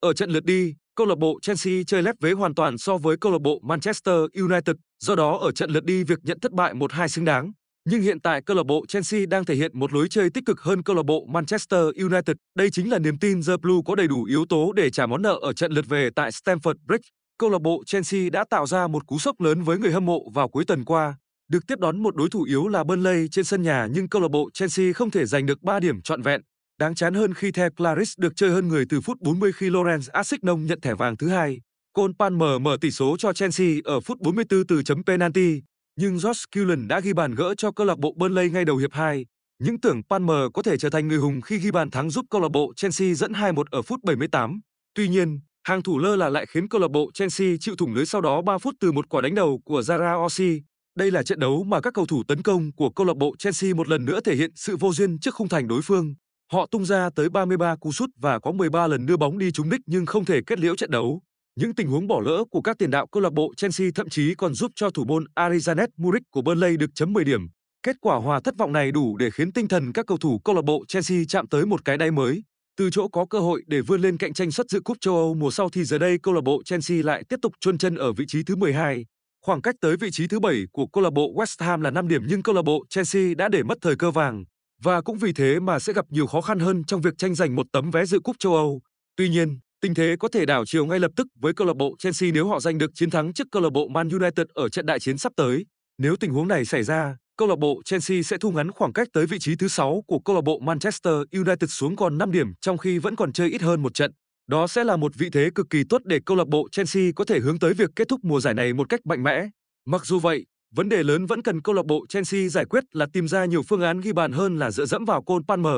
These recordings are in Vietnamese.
Ở trận lượt đi, câu lạc bộ Chelsea chơi lép vế hoàn toàn so với câu lạc bộ Manchester United, do đó ở trận lượt đi việc nhận thất bại 1-2 xứng đáng. Nhưng hiện tại câu lạc bộ Chelsea đang thể hiện một lối chơi tích cực hơn câu lạc bộ Manchester United. Đây chính là niềm tin The Blue có đầy đủ yếu tố để trả món nợ ở trận lượt về tại Stamford Bridge. Câu lạc bộ Chelsea đã tạo ra một cú sốc lớn với người hâm mộ vào cuối tuần qua. Được tiếp đón một đối thủ yếu là Burnley trên sân nhà nhưng câu lạc bộ Chelsea không thể giành được 3 điểm trọn vẹn. Đáng chán hơn khi The Claris được chơi hơn người từ phút 40 khi Lorenz Asignong nhận thẻ vàng thứ hai. Cole Palmer mở tỷ số cho Chelsea ở phút 44 từ chấm penalty, nhưng Josh Cullen đã ghi bàn gỡ cho câu lạc bộ Burnley ngay đầu hiệp 2. Những tưởng Palmer có thể trở thành người hùng khi ghi bàn thắng giúp câu lạc bộ Chelsea dẫn 2-1 ở phút 78. Tuy nhiên, hàng thủ lơ là lại khiến câu lạc bộ Chelsea chịu thủng lưới sau đó 3 phút từ một quả đánh đầu của Zara Ossi. Đây là trận đấu mà các cầu thủ tấn công của câu lạc bộ Chelsea một lần nữa thể hiện sự vô duyên trước khung thành đối phương. Họ tung ra tới 33 cú sút và có 13 lần đưa bóng đi trúng đích nhưng không thể kết liễu trận đấu. Những tình huống bỏ lỡ của các tiền đạo câu lạc bộ Chelsea thậm chí còn giúp cho thủ môn Arizanet Muric của Burnley được chấm 10 điểm. Kết quả hòa thất vọng này đủ để khiến tinh thần các cầu thủ câu lạc bộ Chelsea chạm tới một cái đáy mới. Từ chỗ có cơ hội để vươn lên cạnh tranh suất dự cúp châu Âu mùa sau thì giờ đây câu lạc bộ Chelsea lại tiếp tục chôn chân ở vị trí thứ 12. Khoảng cách tới vị trí thứ 7 của câu lạc bộ West Ham là 5 điểm nhưng câu lạc bộ Chelsea đã để mất thời cơ vàng và cũng vì thế mà sẽ gặp nhiều khó khăn hơn trong việc tranh giành một tấm vé dự cúp châu Âu. Tuy nhiên, tình thế có thể đảo chiều ngay lập tức với câu lạc bộ Chelsea nếu họ giành được chiến thắng trước câu lạc bộ Man United ở trận đại chiến sắp tới. Nếu tình huống này xảy ra, câu lạc bộ Chelsea sẽ thu ngắn khoảng cách tới vị trí thứ 6 của câu lạc bộ Manchester United xuống còn 5 điểm trong khi vẫn còn chơi ít hơn một trận. Đó sẽ là một vị thế cực kỳ tốt để câu lạc bộ Chelsea có thể hướng tới việc kết thúc mùa giải này một cách mạnh mẽ. Mặc dù vậy, Vấn đề lớn vẫn cần câu lạc bộ Chelsea giải quyết là tìm ra nhiều phương án ghi bàn hơn là dựa dẫm vào Cole Palmer.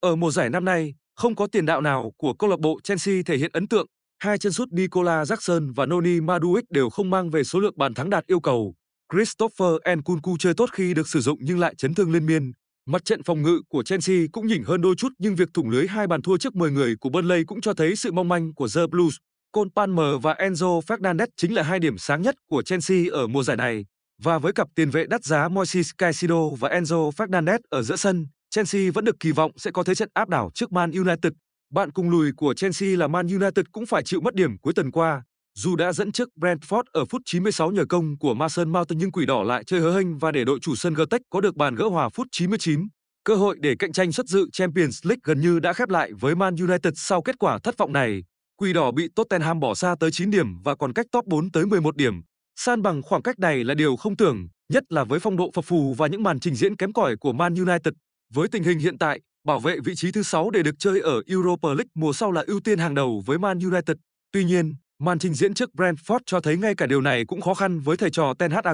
Ở mùa giải năm nay, không có tiền đạo nào của câu lạc bộ Chelsea thể hiện ấn tượng. Hai chân sút Nicola Jackson và Noni Maduik đều không mang về số lượng bàn thắng đạt yêu cầu. Christopher Nkunku chơi tốt khi được sử dụng nhưng lại chấn thương liên miên. Mặt trận phòng ngự của Chelsea cũng nhỉnh hơn đôi chút nhưng việc thủng lưới hai bàn thua trước 10 người của Burnley cũng cho thấy sự mong manh của The Blues. Cole Palmer và Enzo Fernandez chính là hai điểm sáng nhất của Chelsea ở mùa giải này. Và với cặp tiền vệ đắt giá Moises Caicedo và Enzo Fernandez ở giữa sân, Chelsea vẫn được kỳ vọng sẽ có thế trận áp đảo trước Man United. Bạn cùng lùi của Chelsea là Man United cũng phải chịu mất điểm cuối tuần qua. Dù đã dẫn trước Brentford ở phút 96 nhờ công của Mason Mount nhưng quỷ đỏ lại chơi hớ hênh và để đội chủ sân Gotech có được bàn gỡ hòa phút 99. Cơ hội để cạnh tranh xuất dự Champions League gần như đã khép lại với Man United sau kết quả thất vọng này. Quỷ đỏ bị Tottenham bỏ xa tới 9 điểm và còn cách top 4 tới 11 điểm san bằng khoảng cách này là điều không tưởng, nhất là với phong độ phập phù và những màn trình diễn kém cỏi của Man United. Với tình hình hiện tại, bảo vệ vị trí thứ 6 để được chơi ở Europa League mùa sau là ưu tiên hàng đầu với Man United. Tuy nhiên, màn trình diễn trước Brentford cho thấy ngay cả điều này cũng khó khăn với thầy trò Ten Hag,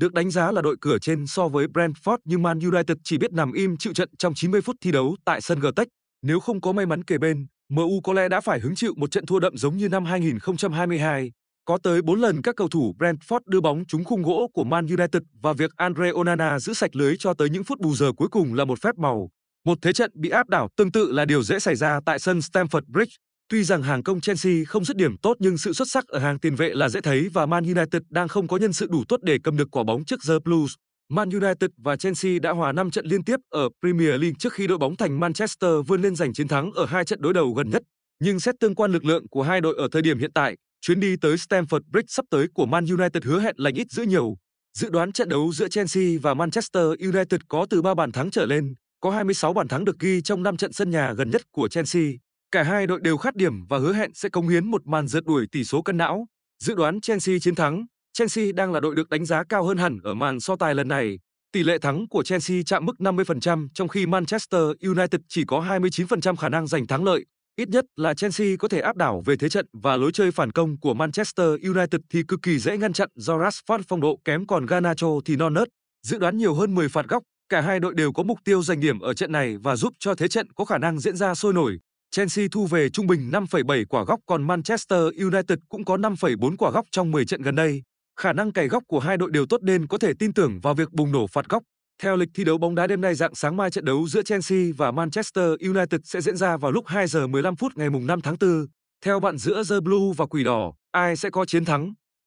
được đánh giá là đội cửa trên so với Brentford nhưng Man United chỉ biết nằm im chịu trận trong 90 phút thi đấu tại sân Gtech. Nếu không có may mắn kề bên, MU có lẽ đã phải hứng chịu một trận thua đậm giống như năm 2022. Có tới 4 lần các cầu thủ Brentford đưa bóng trúng khung gỗ của Man United và việc Andre Onana giữ sạch lưới cho tới những phút bù giờ cuối cùng là một phép màu. Một thế trận bị áp đảo tương tự là điều dễ xảy ra tại sân Stamford Bridge. Tuy rằng hàng công Chelsea không dứt điểm tốt nhưng sự xuất sắc ở hàng tiền vệ là dễ thấy và Man United đang không có nhân sự đủ tốt để cầm được quả bóng trước The Blues. Man United và Chelsea đã hòa 5 trận liên tiếp ở Premier League trước khi đội bóng thành Manchester vươn lên giành chiến thắng ở hai trận đối đầu gần nhất. Nhưng xét tương quan lực lượng của hai đội ở thời điểm hiện tại, Chuyến đi tới Stamford Bridge sắp tới của Man United hứa hẹn lành ít dữ nhiều. Dự đoán trận đấu giữa Chelsea và Manchester United có từ 3 bàn thắng trở lên, có 26 bàn thắng được ghi trong 5 trận sân nhà gần nhất của Chelsea. Cả hai đội đều khát điểm và hứa hẹn sẽ cống hiến một màn rượt đuổi tỷ số cân não. Dự đoán Chelsea chiến thắng, Chelsea đang là đội được đánh giá cao hơn hẳn ở màn so tài lần này. Tỷ lệ thắng của Chelsea chạm mức 50% trong khi Manchester United chỉ có 29% khả năng giành thắng lợi. Ít nhất là Chelsea có thể áp đảo về thế trận và lối chơi phản công của Manchester United thì cực kỳ dễ ngăn chặn do Rashford phong độ kém còn Garnacho thì non nớt. Dự đoán nhiều hơn 10 phạt góc, cả hai đội đều có mục tiêu giành điểm ở trận này và giúp cho thế trận có khả năng diễn ra sôi nổi. Chelsea thu về trung bình 5,7 quả góc còn Manchester United cũng có 5,4 quả góc trong 10 trận gần đây. Khả năng cày góc của hai đội đều tốt nên có thể tin tưởng vào việc bùng nổ phạt góc. Theo lịch thi đấu bóng đá đêm nay dạng sáng mai trận đấu giữa Chelsea và Manchester United sẽ diễn ra vào lúc 2 giờ 15 phút ngày mùng 5 tháng 4. Theo bạn giữa The Blue và Quỷ Đỏ, ai sẽ có chiến thắng?